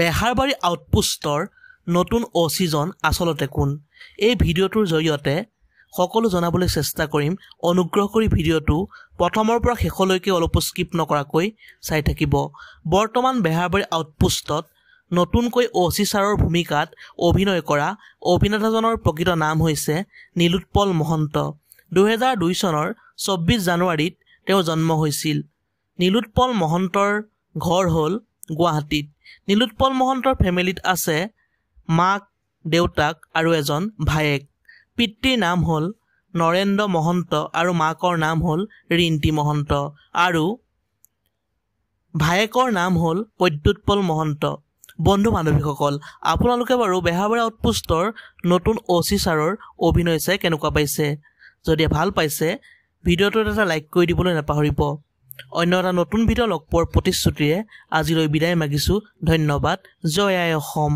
বেহাৰবাৰী আউটপোষ্টৰ নতুন অ' চিজন আচলতে কোন এই ভিডিঅ'টোৰ জৰিয়তে সকলো জনাবলৈ চেষ্টা কৰিম অনুগ্ৰহ কৰি ভিডিঅ'টো প্ৰথমৰ পৰা শেষলৈকে অলপো স্কিপ নকৰাকৈ চাই থাকিব বৰ্তমান বেহাৰবাৰী আউটপোষ্টত নতুনকৈ অ' চি ছাৰৰ ভূমিকাত অভিনয় কৰা অভিনেতাজনৰ প্ৰকৃত নাম হৈছে নীলোৎপল মহন্ত দুহেজাৰ দুই চনৰ চৌব্বিছ জানুৱাৰীত তেওঁ জন্ম হৈছিল নীলোৎপল মহন্তৰ ঘৰ হ'ল গুৱাহাটীত নীলোৎপল মহন্তৰ ফেমিলিত আছে মাক দেউতাক আৰু এজন ভায়েক পিতৃৰ নাম হ'ল নৰেন্দ্ৰ মহন্ত আৰু মাকৰ নাম হ'ল ৰিণ্টী মহন্ত আৰু ভায়েকৰ নাম হ'ল প্ৰদ্যুৎপল মহন্ত বন্ধু বান্ধৱীসকল আপোনালোকে বাৰু বেহাবেৰা আউটপোষ্টৰ নতুন অ' চি ছাৰৰ অভিনয় চাই কেনেকুৱা পাইছে যদি ভাল পাইছে ভিডিঅ'টোত এটা লাইক কৰি দিবলৈ নাপাহৰিব অন্য এটা নতুন ভিডিঅ' লগ পোৱাৰ প্ৰতিশ্ৰুতিৰে আজিলৈ বিদায় মাগিছোঁ ধন্যবাদ জয় আই অসম